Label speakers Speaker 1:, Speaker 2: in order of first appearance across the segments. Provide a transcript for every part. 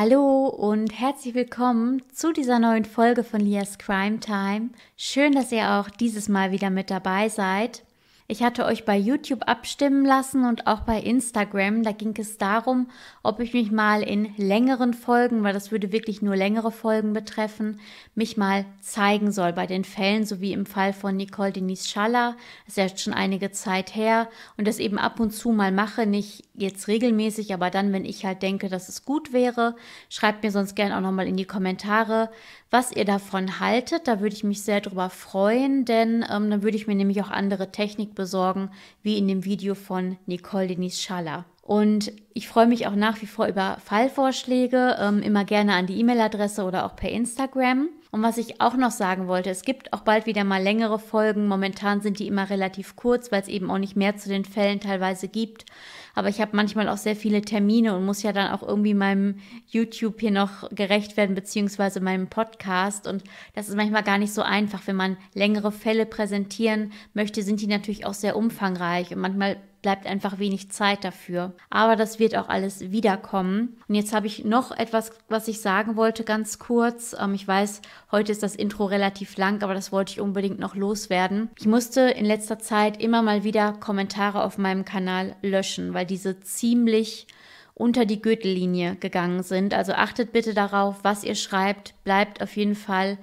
Speaker 1: Hallo und herzlich willkommen zu dieser neuen Folge von Lias Crime Time. Schön, dass ihr auch dieses Mal wieder mit dabei seid. Ich hatte euch bei YouTube abstimmen lassen und auch bei Instagram. Da ging es darum, ob ich mich mal in längeren Folgen, weil das würde wirklich nur längere Folgen betreffen, mich mal zeigen soll bei den Fällen, so wie im Fall von Nicole Denise Schaller. Das ist ja schon einige Zeit her und das eben ab und zu mal mache, nicht jetzt regelmäßig, aber dann, wenn ich halt denke, dass es gut wäre. Schreibt mir sonst gerne auch nochmal in die Kommentare, was ihr davon haltet. Da würde ich mich sehr drüber freuen, denn ähm, dann würde ich mir nämlich auch andere Technik besorgen, wie in dem Video von Nicole Denise Schaller. Und ich freue mich auch nach wie vor über Fallvorschläge, ähm, immer gerne an die E-Mail-Adresse oder auch per Instagram. Und was ich auch noch sagen wollte, es gibt auch bald wieder mal längere Folgen. Momentan sind die immer relativ kurz, weil es eben auch nicht mehr zu den Fällen teilweise gibt. Aber ich habe manchmal auch sehr viele Termine und muss ja dann auch irgendwie meinem YouTube hier noch gerecht werden, beziehungsweise meinem Podcast. Und das ist manchmal gar nicht so einfach. Wenn man längere Fälle präsentieren möchte, sind die natürlich auch sehr umfangreich. Und manchmal bleibt einfach wenig Zeit dafür. Aber das wird auch alles wiederkommen. Und jetzt habe ich noch etwas, was ich sagen wollte, ganz kurz. Ähm, ich weiß, heute ist das Intro relativ lang, aber das wollte ich unbedingt noch loswerden. Ich musste in letzter Zeit immer mal wieder Kommentare auf meinem Kanal löschen, weil diese ziemlich unter die Gürtellinie gegangen sind. Also achtet bitte darauf, was ihr schreibt. Bleibt auf jeden Fall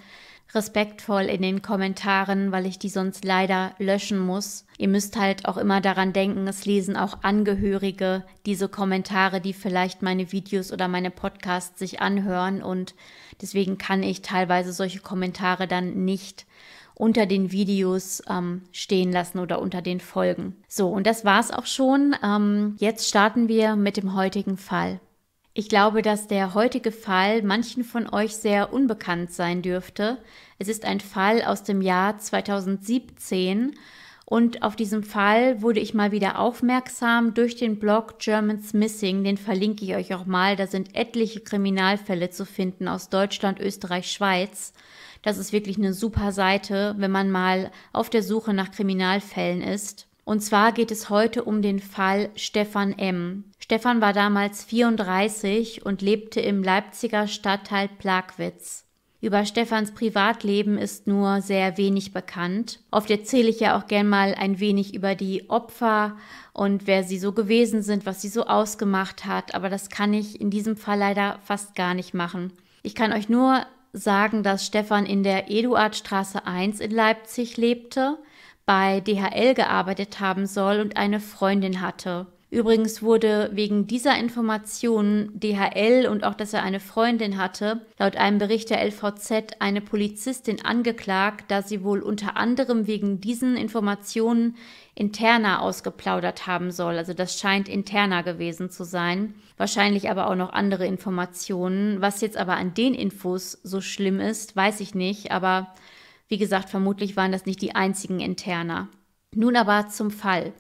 Speaker 1: respektvoll in den Kommentaren, weil ich die sonst leider löschen muss. Ihr müsst halt auch immer daran denken, es lesen auch Angehörige diese Kommentare, die vielleicht meine Videos oder meine Podcasts sich anhören und deswegen kann ich teilweise solche Kommentare dann nicht unter den Videos ähm, stehen lassen oder unter den Folgen. So, und das war's auch schon. Ähm, jetzt starten wir mit dem heutigen Fall. Ich glaube, dass der heutige Fall manchen von euch sehr unbekannt sein dürfte. Es ist ein Fall aus dem Jahr 2017 und auf diesem Fall wurde ich mal wieder aufmerksam durch den Blog Germans Missing, den verlinke ich euch auch mal. Da sind etliche Kriminalfälle zu finden aus Deutschland, Österreich, Schweiz. Das ist wirklich eine super Seite, wenn man mal auf der Suche nach Kriminalfällen ist. Und zwar geht es heute um den Fall Stefan M. Stefan war damals 34 und lebte im Leipziger Stadtteil Plagwitz. Über Stefans Privatleben ist nur sehr wenig bekannt. Oft erzähle ich ja auch gern mal ein wenig über die Opfer und wer sie so gewesen sind, was sie so ausgemacht hat, aber das kann ich in diesem Fall leider fast gar nicht machen. Ich kann euch nur sagen, dass Stefan in der Eduardstraße 1 in Leipzig lebte bei DHL gearbeitet haben soll und eine Freundin hatte. Übrigens wurde wegen dieser Informationen DHL und auch, dass er eine Freundin hatte, laut einem Bericht der LVZ eine Polizistin angeklagt, da sie wohl unter anderem wegen diesen Informationen interna ausgeplaudert haben soll. Also das scheint interna gewesen zu sein. Wahrscheinlich aber auch noch andere Informationen. Was jetzt aber an den Infos so schlimm ist, weiß ich nicht, aber wie gesagt, vermutlich waren das nicht die einzigen Interner. Nun aber zum Fall.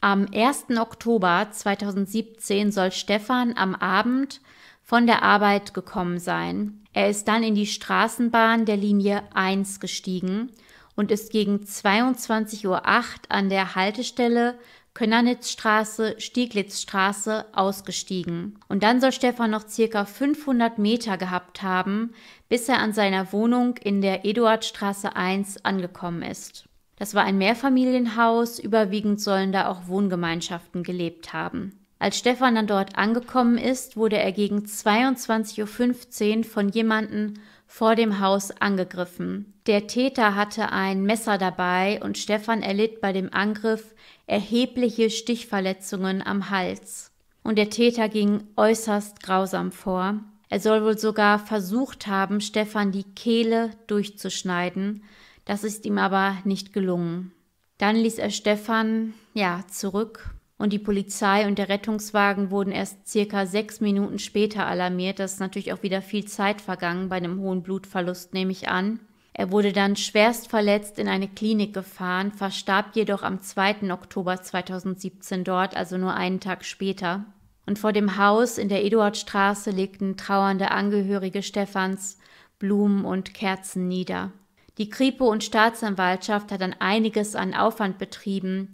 Speaker 1: Am 1. Oktober 2017 soll Stefan am Abend von der Arbeit gekommen sein. Er ist dann in die Straßenbahn der Linie 1 gestiegen und ist gegen 22.08 Uhr an der Haltestelle Könnernitzstraße, Stieglitzstraße ausgestiegen. Und dann soll Stefan noch circa 500 Meter gehabt haben, bis er an seiner Wohnung in der Eduardstraße 1 angekommen ist. Das war ein Mehrfamilienhaus, überwiegend sollen da auch Wohngemeinschaften gelebt haben. Als Stefan dann dort angekommen ist, wurde er gegen 22.15 Uhr von jemandem vor dem Haus angegriffen. Der Täter hatte ein Messer dabei und Stefan erlitt bei dem Angriff erhebliche Stichverletzungen am Hals. Und der Täter ging äußerst grausam vor. Er soll wohl sogar versucht haben, Stefan die Kehle durchzuschneiden. Das ist ihm aber nicht gelungen. Dann ließ er Stefan, ja, zurück und die Polizei und der Rettungswagen wurden erst circa sechs Minuten später alarmiert. Das ist natürlich auch wieder viel Zeit vergangen bei einem hohen Blutverlust, nehme ich an. Er wurde dann schwerst verletzt in eine Klinik gefahren, verstarb jedoch am 2. Oktober 2017 dort, also nur einen Tag später. Und vor dem Haus in der Eduardstraße legten trauernde Angehörige Stephans Blumen und Kerzen nieder. Die Kripo und Staatsanwaltschaft hat dann einiges an Aufwand betrieben,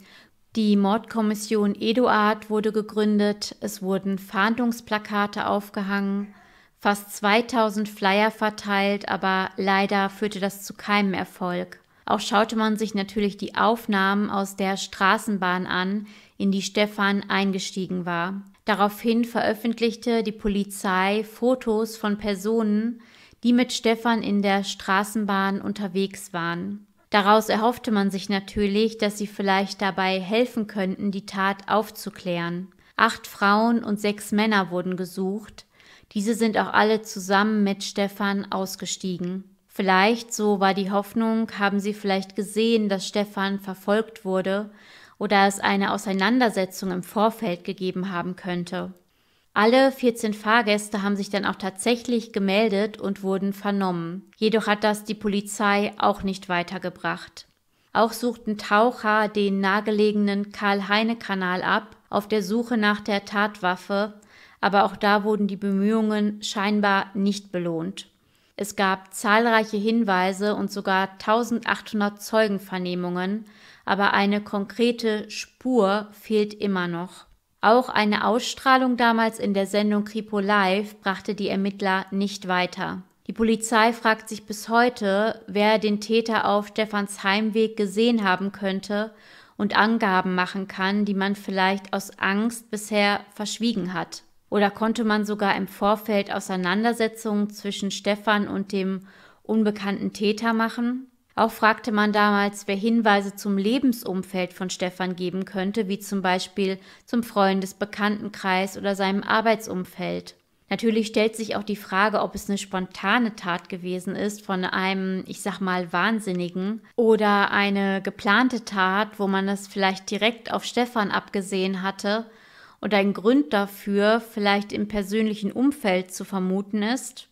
Speaker 1: die Mordkommission Eduard wurde gegründet, es wurden Fahndungsplakate aufgehangen, fast 2000 Flyer verteilt, aber leider führte das zu keinem Erfolg. Auch schaute man sich natürlich die Aufnahmen aus der Straßenbahn an, in die Stefan eingestiegen war. Daraufhin veröffentlichte die Polizei Fotos von Personen, die mit Stefan in der Straßenbahn unterwegs waren. Daraus erhoffte man sich natürlich, dass sie vielleicht dabei helfen könnten, die Tat aufzuklären. Acht Frauen und sechs Männer wurden gesucht. Diese sind auch alle zusammen mit Stefan ausgestiegen. Vielleicht, so war die Hoffnung, haben sie vielleicht gesehen, dass Stefan verfolgt wurde oder es eine Auseinandersetzung im Vorfeld gegeben haben könnte. Alle 14 Fahrgäste haben sich dann auch tatsächlich gemeldet und wurden vernommen. Jedoch hat das die Polizei auch nicht weitergebracht. Auch suchten Taucher den nahegelegenen Karl-Heine-Kanal ab, auf der Suche nach der Tatwaffe, aber auch da wurden die Bemühungen scheinbar nicht belohnt. Es gab zahlreiche Hinweise und sogar 1800 Zeugenvernehmungen, aber eine konkrete Spur fehlt immer noch. Auch eine Ausstrahlung damals in der Sendung Kripo Live brachte die Ermittler nicht weiter. Die Polizei fragt sich bis heute, wer den Täter auf Stefans Heimweg gesehen haben könnte und Angaben machen kann, die man vielleicht aus Angst bisher verschwiegen hat. Oder konnte man sogar im Vorfeld Auseinandersetzungen zwischen Stefan und dem unbekannten Täter machen? Auch fragte man damals, wer Hinweise zum Lebensumfeld von Stefan geben könnte, wie zum Beispiel zum Freundesbekanntenkreis oder seinem Arbeitsumfeld. Natürlich stellt sich auch die Frage, ob es eine spontane Tat gewesen ist von einem, ich sag mal, Wahnsinnigen oder eine geplante Tat, wo man es vielleicht direkt auf Stefan abgesehen hatte und ein Grund dafür vielleicht im persönlichen Umfeld zu vermuten ist.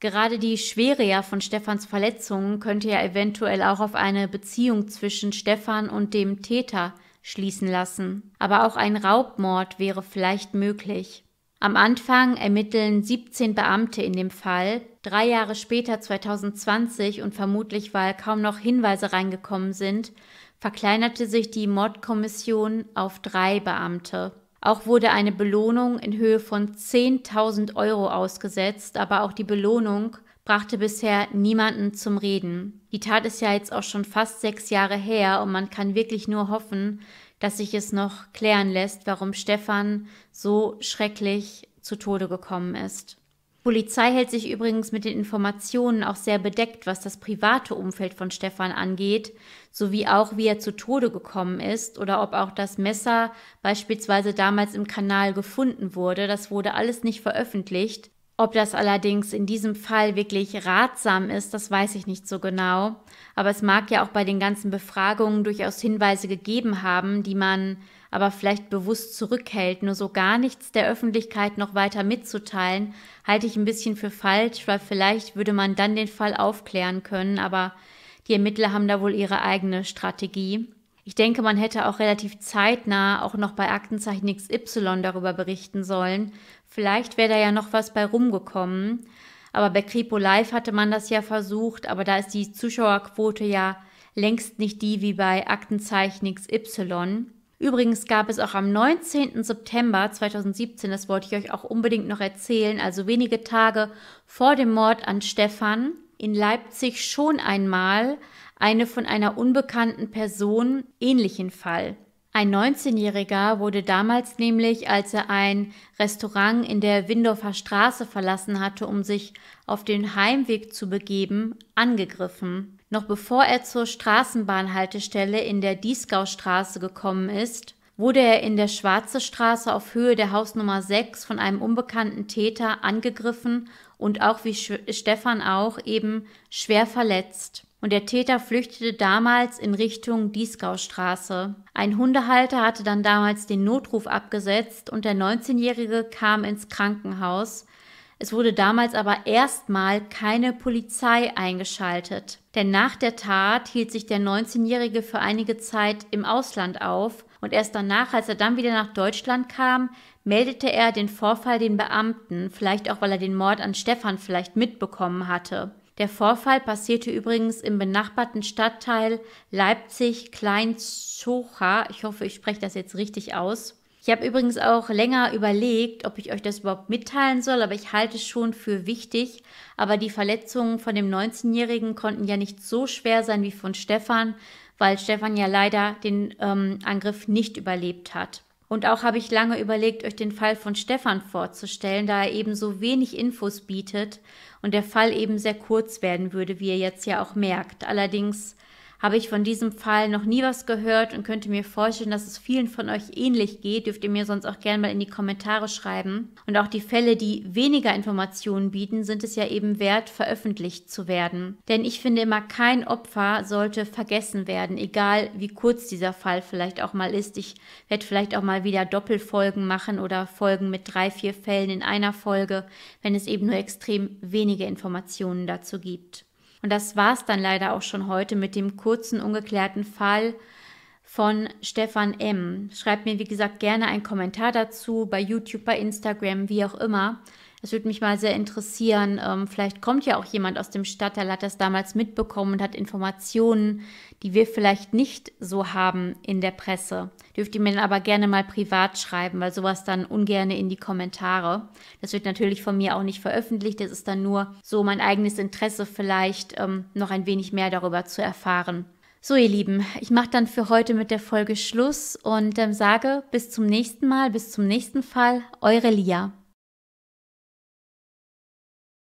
Speaker 1: Gerade die Schwere ja von Stefans Verletzungen könnte ja eventuell auch auf eine Beziehung zwischen Stefan und dem Täter schließen lassen. Aber auch ein Raubmord wäre vielleicht möglich. Am Anfang ermitteln 17 Beamte in dem Fall. Drei Jahre später, 2020, und vermutlich weil kaum noch Hinweise reingekommen sind, verkleinerte sich die Mordkommission auf drei Beamte. Auch wurde eine Belohnung in Höhe von 10.000 Euro ausgesetzt, aber auch die Belohnung brachte bisher niemanden zum Reden. Die Tat ist ja jetzt auch schon fast sechs Jahre her und man kann wirklich nur hoffen, dass sich es noch klären lässt, warum Stefan so schrecklich zu Tode gekommen ist. Die Polizei hält sich übrigens mit den Informationen auch sehr bedeckt, was das private Umfeld von Stefan angeht sowie auch wie er zu Tode gekommen ist oder ob auch das Messer beispielsweise damals im Kanal gefunden wurde. Das wurde alles nicht veröffentlicht. Ob das allerdings in diesem Fall wirklich ratsam ist, das weiß ich nicht so genau. Aber es mag ja auch bei den ganzen Befragungen durchaus Hinweise gegeben haben, die man aber vielleicht bewusst zurückhält. Nur so gar nichts der Öffentlichkeit noch weiter mitzuteilen, halte ich ein bisschen für falsch, weil vielleicht würde man dann den Fall aufklären können. Aber die Ermittler haben da wohl ihre eigene Strategie. Ich denke, man hätte auch relativ zeitnah auch noch bei Aktenzeichen XY darüber berichten sollen. Vielleicht wäre da ja noch was bei rumgekommen. Aber bei Kripo Live hatte man das ja versucht, aber da ist die Zuschauerquote ja längst nicht die wie bei Aktenzeichen XY. Übrigens gab es auch am 19. September 2017, das wollte ich euch auch unbedingt noch erzählen, also wenige Tage vor dem Mord an Stefan, in Leipzig schon einmal eine von einer unbekannten Person ähnlichen Fall. Ein 19-Jähriger wurde damals nämlich, als er ein Restaurant in der Windorfer Straße verlassen hatte, um sich auf den Heimweg zu begeben, angegriffen. Noch bevor er zur Straßenbahnhaltestelle in der Dieskaustraße gekommen ist, wurde er in der Schwarze Straße auf Höhe der Hausnummer 6 von einem unbekannten Täter angegriffen und auch wie Sch Stefan auch eben schwer verletzt. Und der Täter flüchtete damals in Richtung Dieskaustraße. Ein Hundehalter hatte dann damals den Notruf abgesetzt und der 19-Jährige kam ins Krankenhaus. Es wurde damals aber erstmal keine Polizei eingeschaltet. Denn nach der Tat hielt sich der 19-Jährige für einige Zeit im Ausland auf und erst danach, als er dann wieder nach Deutschland kam, meldete er den Vorfall den Beamten, vielleicht auch weil er den Mord an Stefan vielleicht mitbekommen hatte. Der Vorfall passierte übrigens im benachbarten Stadtteil Leipzig Kleinzocha, ich hoffe, ich spreche das jetzt richtig aus, ich habe übrigens auch länger überlegt, ob ich euch das überhaupt mitteilen soll, aber ich halte es schon für wichtig. Aber die Verletzungen von dem 19-Jährigen konnten ja nicht so schwer sein wie von Stefan, weil Stefan ja leider den ähm, Angriff nicht überlebt hat. Und auch habe ich lange überlegt, euch den Fall von Stefan vorzustellen, da er eben so wenig Infos bietet und der Fall eben sehr kurz werden würde, wie ihr jetzt ja auch merkt. Allerdings habe ich von diesem Fall noch nie was gehört und könnte mir vorstellen, dass es vielen von euch ähnlich geht. Dürft ihr mir sonst auch gerne mal in die Kommentare schreiben. Und auch die Fälle, die weniger Informationen bieten, sind es ja eben wert, veröffentlicht zu werden. Denn ich finde immer, kein Opfer sollte vergessen werden, egal wie kurz dieser Fall vielleicht auch mal ist. Ich werde vielleicht auch mal wieder Doppelfolgen machen oder Folgen mit drei, vier Fällen in einer Folge, wenn es eben nur extrem wenige Informationen dazu gibt. Und das war's dann leider auch schon heute mit dem kurzen, ungeklärten Fall von Stefan M. Schreibt mir, wie gesagt, gerne einen Kommentar dazu, bei YouTube, bei Instagram, wie auch immer. Es würde mich mal sehr interessieren, ähm, vielleicht kommt ja auch jemand aus dem Stadtteil, hat das damals mitbekommen und hat Informationen, die wir vielleicht nicht so haben in der Presse. Dürft ihr mir dann aber gerne mal privat schreiben, weil sowas dann ungerne in die Kommentare. Das wird natürlich von mir auch nicht veröffentlicht, das ist dann nur so mein eigenes Interesse vielleicht, ähm, noch ein wenig mehr darüber zu erfahren. So, ihr Lieben, ich mache dann für heute mit der Folge Schluss und ähm, sage bis zum nächsten Mal, bis zum nächsten Fall, eure Lia.